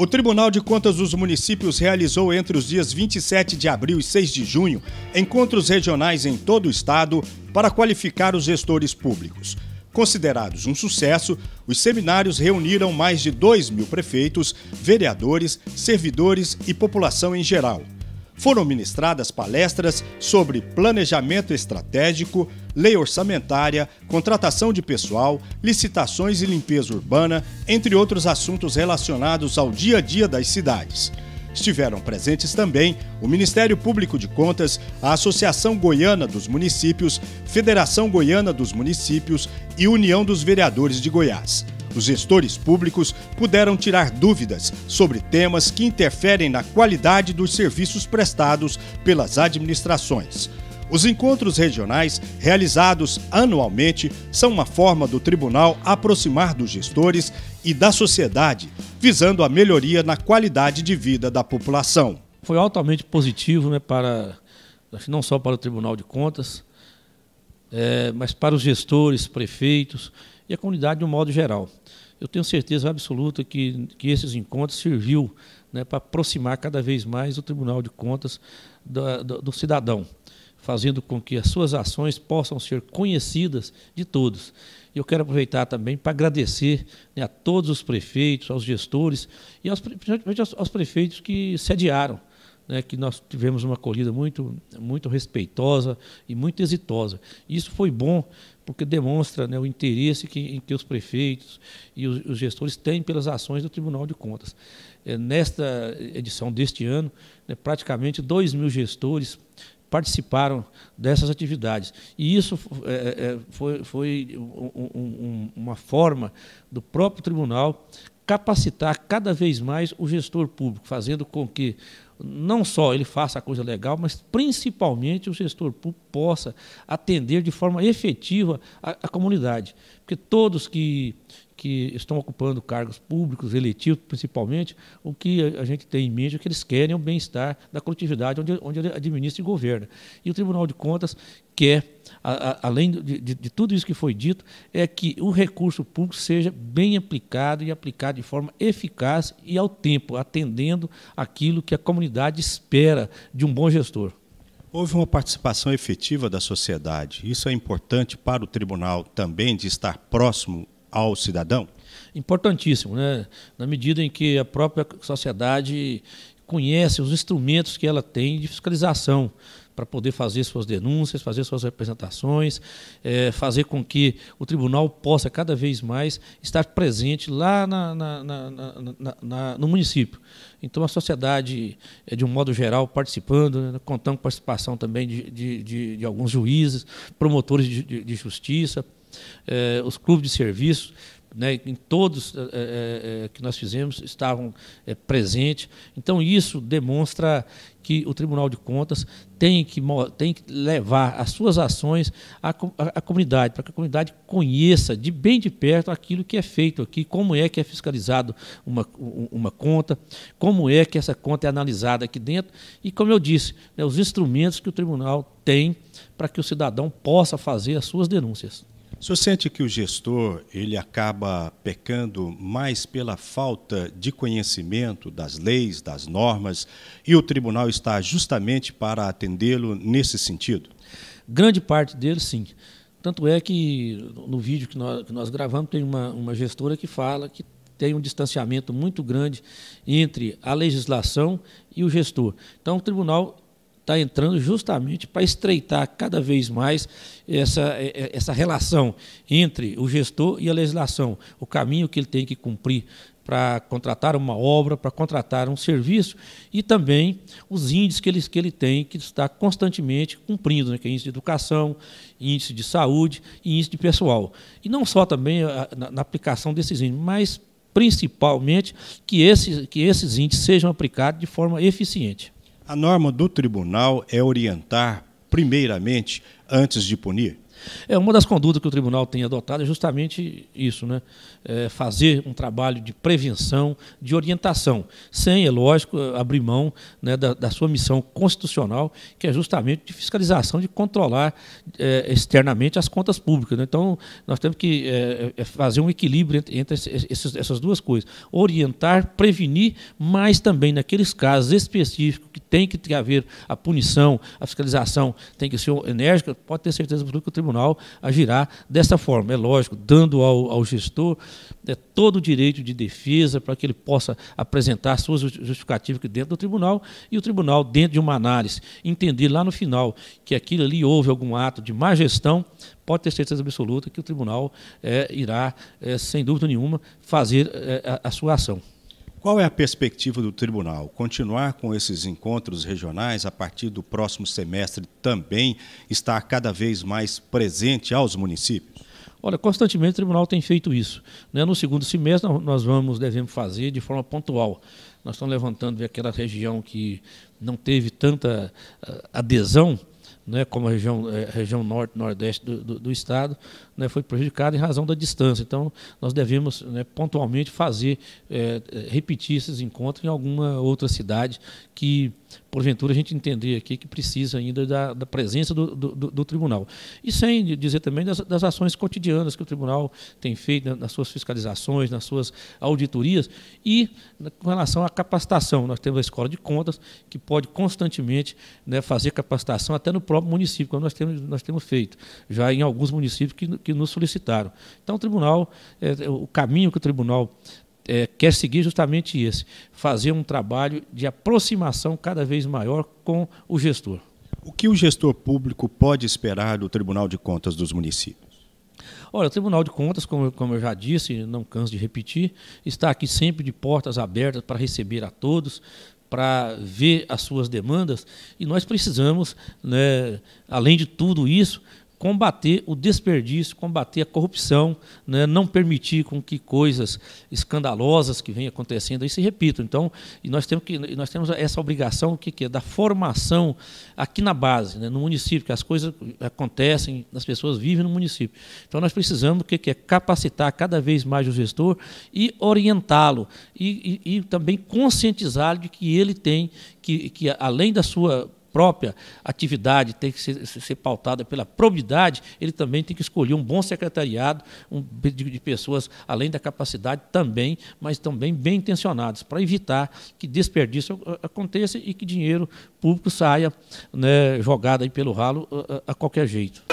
O Tribunal de Contas dos Municípios realizou entre os dias 27 de abril e 6 de junho encontros regionais em todo o estado para qualificar os gestores públicos. Considerados um sucesso, os seminários reuniram mais de 2 mil prefeitos, vereadores, servidores e população em geral foram ministradas palestras sobre planejamento estratégico, lei orçamentária, contratação de pessoal, licitações e limpeza urbana, entre outros assuntos relacionados ao dia a dia das cidades. Estiveram presentes também o Ministério Público de Contas, a Associação Goiana dos Municípios, Federação Goiana dos Municípios e União dos Vereadores de Goiás os gestores públicos puderam tirar dúvidas sobre temas que interferem na qualidade dos serviços prestados pelas administrações. Os encontros regionais, realizados anualmente, são uma forma do tribunal aproximar dos gestores e da sociedade, visando a melhoria na qualidade de vida da população. Foi altamente positivo né, para, não só para o Tribunal de Contas, é, mas para os gestores, prefeitos e a comunidade de um modo geral. Eu tenho certeza absoluta que, que esses encontros serviu né, para aproximar cada vez mais o Tribunal de Contas do, do, do cidadão, fazendo com que as suas ações possam ser conhecidas de todos. E eu quero aproveitar também para agradecer né, a todos os prefeitos, aos gestores e aos, principalmente aos, aos prefeitos que sediaram né, que nós tivemos uma corrida muito, muito respeitosa e muito exitosa. Isso foi bom porque demonstra né, o interesse que, que, os prefeitos e os, os, gestores têm pelas ações do Tribunal de Contas. É, nesta edição deste ano, né, praticamente 2 mil gestores participaram dessas atividades. E isso é, é, é, foi, foi um, um, uma forma do próprio tribunal capacitar cada vez mais o gestor público, fazendo com que não só ele faça a coisa legal, mas principalmente o gestor público possa atender de forma efetiva a, a comunidade. Porque todos que que estão ocupando cargos públicos, eletivos principalmente, o que a gente tem em mente é que eles querem o bem-estar da coletividade onde, onde ele administra e governa. E o Tribunal de Contas quer, a, a, além de, de, de, tudo isso que foi dito, é que o recurso público seja bem aplicado e aplicado de forma eficaz e ao tempo, atendendo aquilo que a comunidade espera de um bom gestor. Houve uma participação efetiva da sociedade. Isso é importante para o tribunal também de estar próximo ao cidadão? Importantíssimo, né? na medida em que a própria sociedade conhece os instrumentos que ela tem de fiscalização para poder fazer suas denúncias, fazer suas representações, é, fazer com que o tribunal possa cada vez mais estar presente lá na, na, na, no município. Então, a sociedade, é, de um modo geral, participando, né, contando com a participação também de, de, de, de alguns juízes, promotores de, justiça, é, os clubes de serviço né, em todos é, é, que nós fizemos estavam é, presentes. Então, isso demonstra que o Tribunal de Contas tem que, tem que levar as suas ações à, à comunidade, para que a comunidade conheça de bem de perto aquilo que é feito aqui, como é que é fiscalizado uma, uma conta, como é que essa conta é analisada aqui dentro e, como eu disse, né, os instrumentos que o tribunal tem para que o cidadão possa fazer as suas denúncias. O senhor sente que o gestor ele acaba pecando mais pela falta de conhecimento das leis, das normas, e o tribunal está justamente para atendê-lo nesse sentido? Grande parte dele, sim. Tanto é que no vídeo que nós, que nós gravamos tem uma, uma gestora que fala que tem um distanciamento muito grande entre a legislação e o gestor. Então o tribunal está entrando justamente para estreitar cada vez mais essa, é, é, essa relação entre o gestor e a legislação, o caminho que ele tem que cumprir para contratar uma obra, para contratar um serviço e também os índices que ele, que ele tem que está constantemente cumprindo, né, que é índice de educação, índice de saúde e índice de pessoal. E não só também a, na, na aplicação desses índices, mas principalmente que esses, que esses índices sejam aplicados de forma eficiente. A norma do tribunal é orientar, primeiramente, antes de punir. É, uma das condutas que o tribunal tem adotado é justamente isso, né? É fazer um trabalho de prevenção, de orientação, sem, é lógico, abrir mão né, da, da, sua missão constitucional, que é justamente de fiscalização, de controlar é, externamente as contas públicas. Né? Então, nós temos que é, é fazer um equilíbrio entre, entre esses, essas duas coisas: orientar, prevenir, mas também naqueles casos específicos que tem que haver a punição, a fiscalização tem que ser enérgica, pode ter certeza que o tribunal tribunal agirá dessa forma. É lógico, dando ao, ao gestor é, todo o direito de defesa para que ele possa apresentar suas justificativas dentro do tribunal e o tribunal, dentro de uma análise, entender lá no final que aquilo ali houve algum ato de má gestão, pode ter certeza absoluta que o tribunal é, irá, é, sem dúvida nenhuma, fazer eh, a, a sua ação. Qual é a perspectiva do tribunal? Continuar com esses encontros regionais a partir do próximo semestre também está cada vez mais presente aos municípios? Olha, constantemente o tribunal tem feito isso. Né? No segundo semestre nós vamos, devemos fazer de forma pontual. Nós estamos levantando aquela região que não teve tanta ah, adesão, né, como a região, a eh, região norte, nordeste do, do, do estado, né, foi prejudicada em razão da distância. Então, nós devemos né, pontualmente fazer, é, é, repetir esses encontros em alguma outra cidade que, porventura, a gente entender aqui que precisa ainda da, da presença do, do, do, tribunal. E sem dizer também das, das, ações cotidianas que o tribunal tem feito né, nas suas fiscalizações, nas suas auditorias e né, com relação à capacitação. Nós temos a Escola de Contas, que pode constantemente né, fazer capacitação até no próprio município, como nós temos, nós temos feito, já em alguns municípios que, que nos solicitaram. Então, o tribunal, é, é, o caminho que o tribunal é, quer seguir é justamente esse: fazer um trabalho de aproximação cada vez maior com o gestor. O que o gestor público pode esperar do Tribunal de Contas dos municípios? Olha, o Tribunal de Contas, como, como eu já disse, não canso de repetir, está aqui sempre de portas abertas para receber a todos, para ver as suas demandas, e nós precisamos, né, além de tudo isso, combater o desperdício, combater a corrupção, né? não permitir com que coisas escandalosas que vêm acontecendo aí se repitam. Então, nós temos que nós temos essa obrigação que, que é da formação aqui na base, né? no município, que as coisas acontecem, as pessoas vivem no município. Então, nós precisamos que, que é capacitar cada vez mais o gestor e orientá-lo e, e, e também conscientizá-lo de que ele tem que, que além da sua própria atividade tem que ser, ser pautada pela probidade, ele também tem que escolher um bom secretariado um, de, de pessoas, além da capacidade também, mas também bem intencionadas, para evitar que desperdício aconteça e que dinheiro público saia né, jogado aí pelo ralo a, a qualquer jeito.